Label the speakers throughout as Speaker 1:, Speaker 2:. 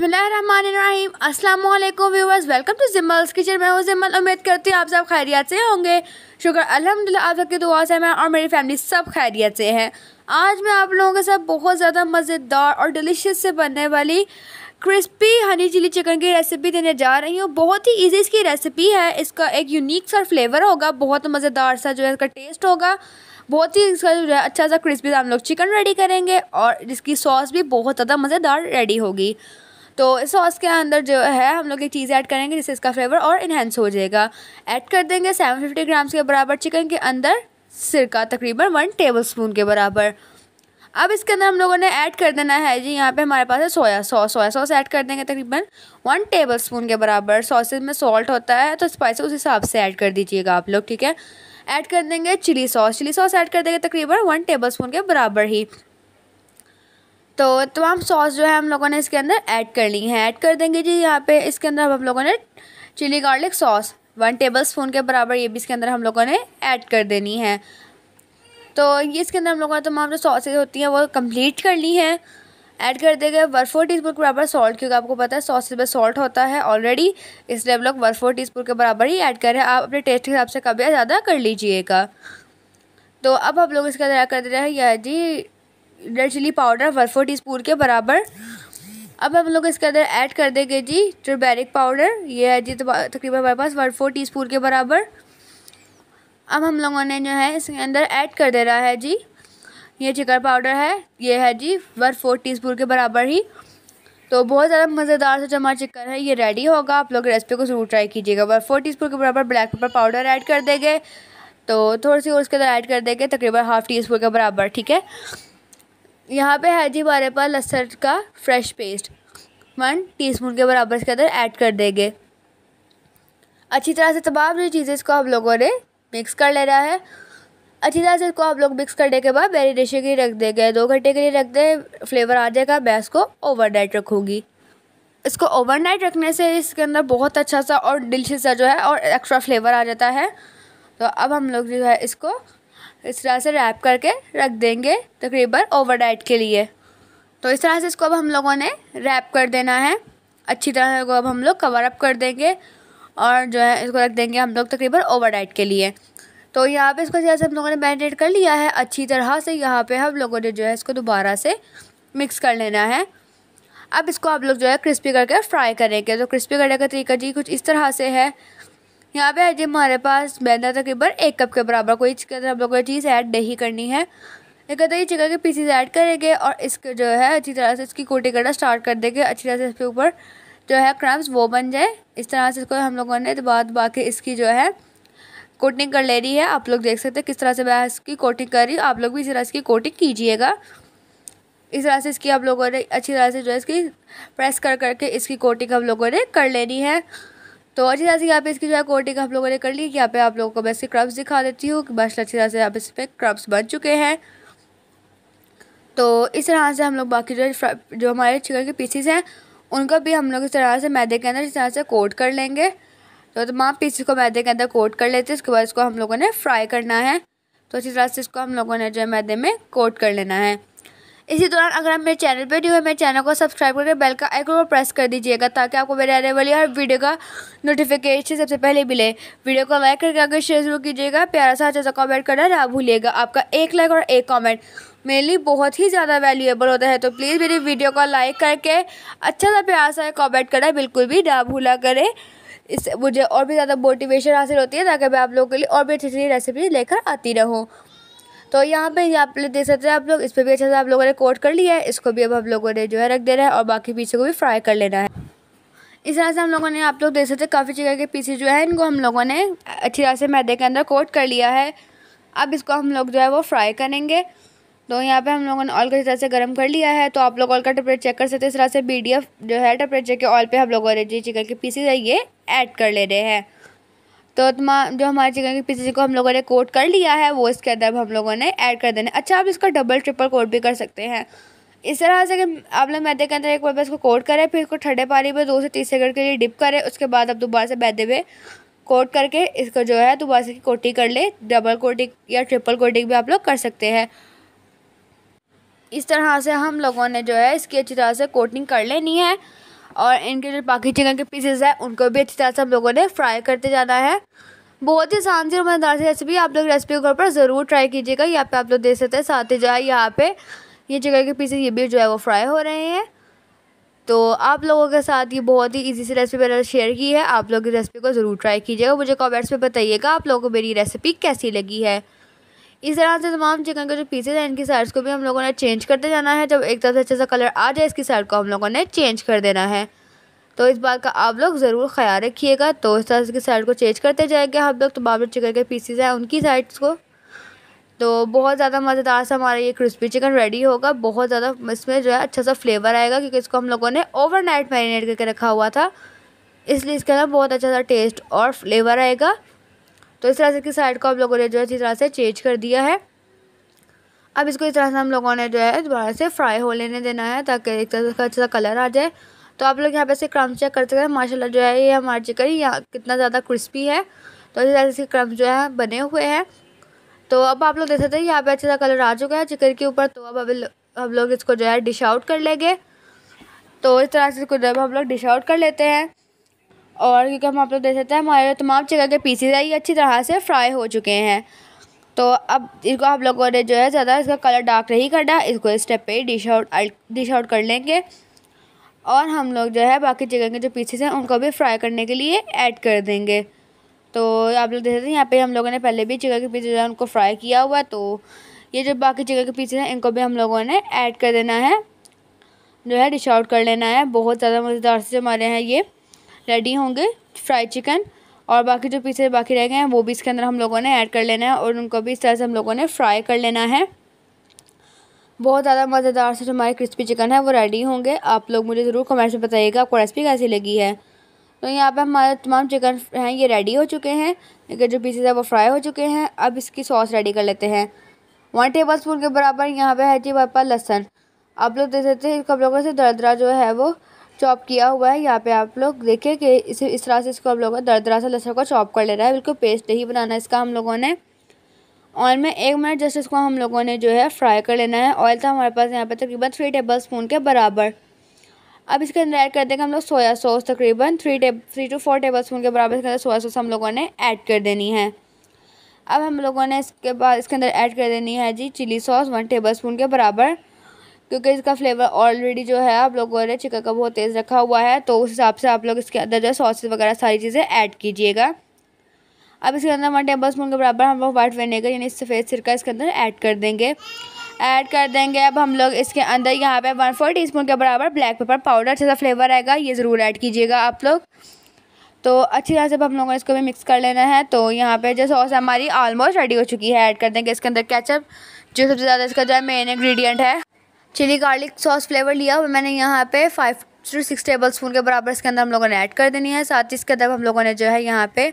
Speaker 1: बिसमीम असलम viewers welcome to Jimmal's kitchen मैं हूँ जिम्मल उम्मीद करती हूँ आप सब खैरियत से होंगे शुक्र अल्हम्दुलिल्लाह आप सबकी दुआ से मैं और मेरी फैमिली सब खैरियत से हैं आज मैं आप लोगों के साथ बहुत ज़्यादा मज़ेदार और डिलीशियस से बनने वाली क्रिस्पी हनी चिली चिकन की रेसिपी देने जा रही हूँ बहुत ही ईज़ी इसकी रेसिपी है इसका एक यूनिक सा फ्लेवर होगा बहुत मज़ेदार सा जो है इसका टेस्ट होगा बहुत ही इसका जो है अच्छा सा क्रिस्पी हम लोग चिकन रेडी करेंगे और इसकी सॉस भी बहुत ज़्यादा मज़ेदार रेडी होगी तो इस सॉस के अंदर जो है हम लोग एक चीज़ ऐड करेंगे जिससे इसका फ्लेवर और इन्हेंस हो जाएगा ऐड कर देंगे सेवन फिफ्टी ग्राम्स के बराबर चिकन के अंदर सिरका तकरीबन वन टेबल स्पून के बराबर अब इसके अंदर हम लोगों ने ऐड कर देना है जी यहाँ पे हमारे पास है soya sauce soya sauce add कर देंगे तकरीबन वन टेबल स्पून के बराबर सॉसेज में सॉल्ट होता है तो स्पाइस उस हिसाब से ऐड कर दीजिएगा आप लोग ठीक है ऐड कर देंगे chilli sauce chilli sauce add कर देंगे तकरीबन वन टेबल स्पून के बराबर ही तो तमाम तो सॉस जो है हम लोगों ने इसके अंदर ऐड कर ली है ऐड कर देंगे जी यहाँ पे इसके अंदर हम लोगों ने chilli garlic sauce one tablespoon के बराबर ये भी इसके अंदर हम लोगों ने ऐड कर देनी है तो ये इसके अंदर हम लोगों ने तमाम जो सॉसेज होती हैं वो कम्प्लीट कर ली हैं ऐड कर देंगे वन फोर टी स्पून के बराबर सॉल्ट क्योंकि आपको पता है सॉसेज में सॉल्ट होता है ऑलरेडी इसलिए हम लोग वन फोर टी स्पून के बराबर ही ऐड करें आप अपने टेस्ट के हिसाब से कभी ज़्यादा कर लीजिएगा तो अब हम लोग इसके अंदर ऐड कर दे रहे हैं यह जी red chilli powder one fourth के बराबर अब हम लोग इसके अंदर ऐड कर देंगे जी टर्मेरिक पाउडर ये है जी तो तकरीबन हमारे पास वन फोर टी के बराबर अब हम लोगों ने जो है इसके अंदर ऐड कर देना है जी ये चिकन पाउडर है ये है जी वन फोर टी के बराबर ही तो बहुत ज़्यादा मज़ेदार सा जमा चिकन है ये रेडी होगा आप लोग रेसिपी को ज़रूर ट्राई कीजिएगा वन फोर टी के बराबर ब्लैक पेपर पाउडर ऐड कर देंगे तो थोड़ी सी उसके अंदर ऐड कर देंगे तकरीबन हाफ़ टी स्पून के बराबर ठीक है यहाँ पे है जी हमारे पास लसन का फ्रेश पेस्ट वन टीस्पून के बराबर इसके अंदर ऐड कर देंगे अच्छी तरह से तमाम जो चीज़ें इसको हम लोगों ने मिक्स कर लेना है अच्छी तरह से इसको आप लोग मिक्स करने के बाद मैरिनेशन के लिए रख देंगे दो घंटे के लिए रख दें फ्लेवर आ जाएगा मैं इसको नाइट रखूँगी इसको ओवर नाइट रखने से इसके अंदर बहुत अच्छा सा और डिलिशियस सा जो है और एक्स्ट्रा फ्लेवर आ जाता है तो अब हम लोग जो है इसको इस तरह से रैप करके रख देंगे तकरीबन ओवर के लिए तो इस तरह से इसको अब हम लोगों ने रैप कर देना है अच्छी तरह से अब हम लोग कवर अप कर देंगे और जो है इसको रख देंगे हम लोग तकरीबन ओवर के लिए तो यहाँ पे इसको जैसे हम लोगों ने मैरिनेट कर लिया है अच्छी तरह से यहाँ पे हम लोगों ने जो है इसको दोबारा से मिक्स कर लेना है अब इसको आप लोग जो है क्रिस्पी करके फ्राई करेंगे तो क्रिस्पी करने का तरीका जी कुछ इस तरह से है यहाँ पे जी हमारे पास मैदा तकरीबन एक कप के बराबर कोई चिकन हम लोग को चीज़ ऐड नहीं करनी है एक अदर ये चिकन के पीसीज ऐड करेंगे और इसके जो है अच्छी तरह से इसकी कोटिंग करना स्टार्ट कर देंगे अच्छी तरह से इसके ऊपर जो है क्रम्स वो बन जाए इस तरह से इसको हम लोगों ने तो बाद बाकी इसकी जो है कोटिंग कर ले रही है आप लोग देख सकते हैं किस तरह से मैं इसकी कोटिंग कर रही हूँ आप लोग भी इस तरह इसकी कोटिंग कीजिएगा इस तरह से इसकी हम लोगों ने अच्छी तरह से जो है इसकी प्रेस कर करके इसकी कोटिंग हम लोगों ने कर लेनी है तो अच्छी तरह से यहाँ पे इसकी जो है कोटिंग हम लोगों ने कर ली यहाँ पे आप लोगों को मैं इसके क्रब्स दिखा देती हूँ बस अच्छी तरह से यहाँ पे इस पर क्रब्स बन चुके हैं तो इस तरह से हम लोग बाकी जो जो हमारे चिकन के पीसीस हैं उनको भी हम लोग इस तरह से मैदे के अंदर इस तरह से कोट कर लेंगे तो तमाम पीसीस को मैदे के अंदर कोट कर लेते हैं उसके बाद इसको हम लोगों ने फ्राई करना है तो इसी तरह से इसको हम लोगों ने जो मैदे में कोट कर लेना है इसी दौरान अगर आप मेरे चैनल पर न्यू है मेरे चैनल को सब्सक्राइब करके बेल का आइकन को प्रेस कर दीजिएगा ताकि आपको मेरे आने वाली हर वीडियो का नोटिफिकेशन सबसे पहले मिले वीडियो को लाइक करके अगर शेयर जरूर कीजिएगा प्यारा सा अच्छा सा कॉमेंट करना ना भूलिएगा आपका एक लाइक और एक कॉमेंट मेरे लिए बहुत ही ज़्यादा वैल्यूएबल होता है तो प्लीज़ मेरी वीडियो को लाइक करके अच्छा सा प्यार सा कॉमेंट करना बिल्कुल भी ना भूला करें इससे मुझे और भी ज़्यादा मोटिवेशन हासिल होती है ताकि मैं आप लोगों के लिए और भी अच्छी अच्छी रेसिपी लेकर आती रहूँ तो यहाँ पे आप देख सकते हैं आप लोग इस पर भी अच्छे से आप लोगों ने कोट कर लिया है इसको भी अब हम लोगों ने जो है रख देना है और बाकी पीछे को भी फ्राई कर लेना है इस तरह से हम लोगों ने आप लोग देख सकते हैं काफ़ी चिकन के पीसेज जो है इनको हम लोगों ने अच्छी तरह से मैदे के अंदर कोट कर लिया है अब इसको हम लोग जो है वो फ्राई करेंगे तो यहाँ पे हम लोगों ने ऑयल को अच्छी तरह से गर्म कर लिया है तो आप लोग ऑयल का टेम्परेचर चेक कर सकते हैं इस तरह से बी जो है टेम्परेचर के ऑयल पे हम लोगों ने जो चिकन के पीसेज है ये ऐड कर ले रहे हैं तो जो हमारे चिकन की पीसेज को हम लोगों ने कोट कर लिया है वो इसके अंदर हम लोगों ने ऐड कर देना अच्छा आप इसका डबल ट्रिपल कोट भी कर सकते हैं इस तरह से कि आप लोग मैदे के अंदर एक बार इसको कोट करें फिर इसको ठंडे पानी में दो से तीस सेकंड के लिए डिप करें उसके बाद आप दोबारा से मैदे में कोट करके इसको जो है दोबारा से कोटिंग कर ले डबल कोटिंग या ट्रिपल कोटिंग भी आप लोग कर सकते हैं इस तरह से हम लोगों ने जो है इसकी अच्छी तरह से कोटिंग कर लेनी है और इनके जो बाकी चिकन के पीसेस हैं उनको भी अच्छी तरह से हम लोगों ने फ्राई करते जाना है बहुत ही आसान से मजेदार सी रेसिपी आप लोग रेसिपी के ऊपर ज़रूर ट्राई कीजिएगा यहाँ पे आप लोग देख सकते हैं साथ ही जाए यहाँ पे ये चिकन के पीसेस ये भी जो है वो फ्राई हो रहे हैं तो आप लोगों के साथ ये बहुत ही इजी सी रेसिपी मैंने शेयर की है आप लोग इस रेसिपी को ज़रूर ट्राई कीजिएगा मुझे कमेंट्स में बताइएगा आप लोगों को मेरी रेसिपी कैसी लगी है इस तरह से तमाम चिकन के जो पीसेज हैं इनकी साइड्स को भी हम लोगों ने चेंज करते जाना है जब एक तरह से अच्छा सा कलर आ जाए इसकी साइड को हम लोगों ने चेंज कर देना है तो इस बात का आप लोग ज़रूर ख्याल रखिएगा तो इस तरह से साइड को चेंज करते जाएंगे हम लोग तमाम जो चिकन के पीसेज हैं उनकी साइड्स को तो बहुत ज़्यादा मज़ेदार सा हमारा ये क्रिस्पी चिकन रेडी होगा बहुत ज़्यादा इसमें जो है अच्छा सा फ्लेवर आएगा क्योंकि इसको हम लोगों ने नाइट मैरिनेट करके रखा हुआ था इसलिए इसके अंदर बहुत अच्छा सा टेस्ट और फ्लेवर आएगा तो इस तरह से इसकी साइड को आप लोगों ने जो है अच्छी तरह से चेंज कर दिया है अब इसको इस तरह से हम लोगों ने जो है दोबारा से फ्राई हो लेने देना है ताकि एक तरह का अच्छा सा कलर आ जाए तो आप लोग यहाँ पे इसे क्रम चेक कर सकते हैं माशाल्लाह जो है ये हमारा चिकन यहाँ कितना ज़्यादा क्रिस्पी है तो इस तरह से क्रम जो है बने हुए हैं तो अब आप लोग देख सकते हैं यहाँ पर अच्छा सा कलर आ चुका है चिकन के ऊपर तो अब अभी हम लोग इसको जो है डिश आउट कर लेंगे तो इस तरह से इसको जो हम लोग डिश आउट कर लेते हैं और क्योंकि हम आप लोग देख सकते हैं हमारे तमाम चिकन के पीसीज है ये अच्छी तरह से फ्राई हो चुके हैं तो अब इसको आप लोगों ने जो है ज़्यादा इसका कलर डार्क नहीं करना इसको इस स्टेप ही डिश आउट डिश आउट कर लेंगे और हम लोग जो है बाकी चिकन के जो पीसीज हैं उनको भी फ्राई करने के लिए ऐड कर देंगे तो आप लोग देख सकते हैं यहाँ पे हम लोगों ने पहले भी चिकन के पीसेज जो है उनको फ्राई किया हुआ तो ये जो बाकी चिकन के पीसेज हैं इनको भी हम लोगों ने ऐड कर देना है जो है डिश आउट कर लेना है बहुत ज़्यादा मज़ेदार से हमारे हैं ये रेडी होंगे फ्राइड चिकन और बाकी जो पीछे बाकी रह गए हैं वो भी इसके अंदर हम लोगों ने ऐड कर लेना है और उनको भी इस तरह से हम लोगों ने फ्राई कर लेना है बहुत ज़्यादा मज़ेदार से जो हमारे क्रिस्पी चिकन है वो रेडी होंगे आप लोग मुझे ज़रूर कमेंट्स में बताइएगा आपको रेसिपी कैसी लगी है तो यहाँ पे हमारे तमाम चिकन हैं ये रेडी हो चुके हैं लेकिन जो पीसेज है वो फ्राई हो चुके हैं अब इसकी सॉस रेडी कर लेते हैं वन टेबल स्पून के बराबर यहाँ पर है जी हमारे लहसन आप लोग देख सकते हैं इसको लोगों से दर्दरा जो है वो चॉप किया हुआ है यहाँ पे आप लोग देखिए कि इस इस तरह से इसको हम लोगों दर दरा से लहसुन को चॉप कर ले रहा है बिल्कुल पेस्ट नहीं बनाना इसका हम लोगों ने ऑयल में एक मिनट जस्ट इसको हम लोगों ने जो है फ्राई कर लेना है ऑयल था हमारे पास यहाँ पर तकरीबन थ्री टेबल स्पून के बराबर अब इसके अंदर ऐड कर देंगे हम लोग सोया सॉस तकरीबन three table three to four tablespoon के बराबर इसके अंदर सोया सॉस हम लोगों ने ऐड कर देनी है अब हम लोगों ने इसके बाद इसके अंदर ऐड कर देनी है जी chilli sauce one tablespoon के बराबर क्योंकि इसका फ्लेवर ऑलरेडी जो है आप लोगों ने चिकन का बहुत तेज़ रखा हुआ है तो उस हिसाब से आप लोग इसके अंदर जो सॉसेज वगैरह सारी चीज़ें ऐड कीजिएगा अब इसके अंदर वन टेबल स्पून के बराबर हम लोग व्हाइट विनेगर यानी सफ़ेद सिरका इसके अंदर ऐड कर देंगे ऐड कर देंगे अब हम लोग इसके अंदर यहाँ पे वन फोर टी के बराबर ब्लैक पेपर पाउडर अच्छा सा फ्लेवर आएगा ये ज़रूर ऐड कीजिएगा आप लोग तो अच्छी तरह से हम लोगों ने इसको भी मिक्स कर लेना है तो यहाँ पे जो सॉस हमारी ऑलमोस्ट रेडी हो चुकी है ऐड कर देंगे इसके अंदर कैचअप जो सबसे ज़्यादा इसका जो है मेन इन्ग्रीडियंट है चिली गार्लिक सॉस फ्लेवर लिया हुआ मैंने यहाँ पे five to six tablespoon के बराबर इसके अंदर हम लोगों ने ऐड कर देनी है साथ ही इसके अंदर हम लोगों ने जो है यहाँ पे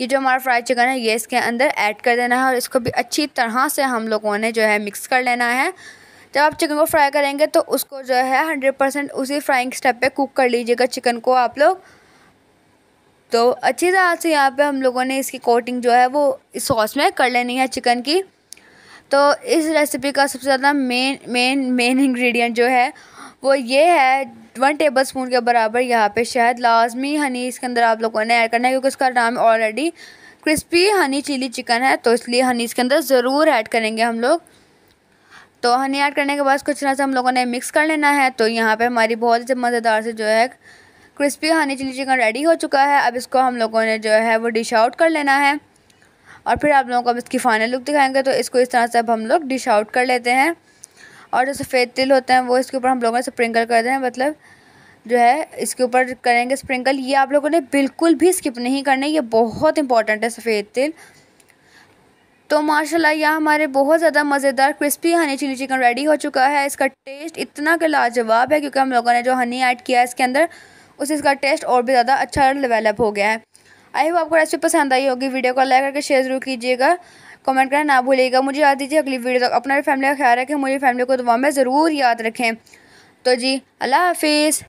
Speaker 1: ये जो हमारा फ्राइड चिकन है ये इसके अंदर ऐड कर देना है और इसको भी अच्छी तरह से हम लोगों ने जो है मिक्स कर लेना है जब आप चिकन को फ्राई करेंगे तो उसको जो है हंड्रेड परसेंट उसी फ्राइंग स्टेप पर कुक कर लीजिएगा चिकन को आप लोग तो अच्छी तरह से यहाँ पर हम लोगों ने इसकी कोटिंग जो है वो इस सॉस में कर लेनी है चिकन की तो इस रेसिपी का सबसे ज़्यादा मेन मेन मेन इंग्रेडिएंट जो है वो ये है वन टेबल स्पून के बराबर यहाँ पे शहद लाजमी हनी इसके अंदर आप लोगों ने ऐड करना है क्योंकि उसका नाम already crispy honey chilli chicken है तो इसलिए हनी इसके अंदर ज़रूर ऐड करेंगे हम लोग तो हनी ऐड करने के बाद कुछ तरह से हम लोगों ने मिक्स कर लेना है तो यहाँ पे हमारी बहुत ही मज़ेदार से जो है crispy honey chilli chicken ready हो चुका है अब इसको हम लोगों ने जो है वो डिश आउट कर लेना है और फिर आप लोगों को अब इसकी फाइनल लुक दिखाएंगे तो इसको इस तरह से अब हम लोग डिश आउट कर लेते हैं और जो सफ़ेद तिल होते हैं वो इसके ऊपर हम लोगों ने स्प्रिंकल कर दें मतलब जो है इसके ऊपर करेंगे स्प्रिंकल ये आप लोगों ने बिल्कुल भी स्किप नहीं करना ये बहुत इंपॉर्टेंट है सफ़ेद तिल तो माशाल्लाह यह हमारे बहुत ज़्यादा मज़ेदार crispy honey chilli chicken ready हो चुका है इसका टेस्ट इतना के लाजवाब है क्योंकि हम लोगों ने जो हनी ऐड किया है इसके अंदर उससे इसका टेस्ट और भी ज़्यादा अच्छा डेवलप हो गया है आई होप आपको रेसिपी पसंद आई होगी वीडियो को लाइक करके शेयर जरूर कीजिएगा कमेंट करना ना भूलिएगा मुझे याद दीजिए अगली वीडियो तक अपना फैमिली का ख्याल रखें मुझे फैमिली को दुआ में ज़रूर याद रखें तो जी अल्लाह हाफिज़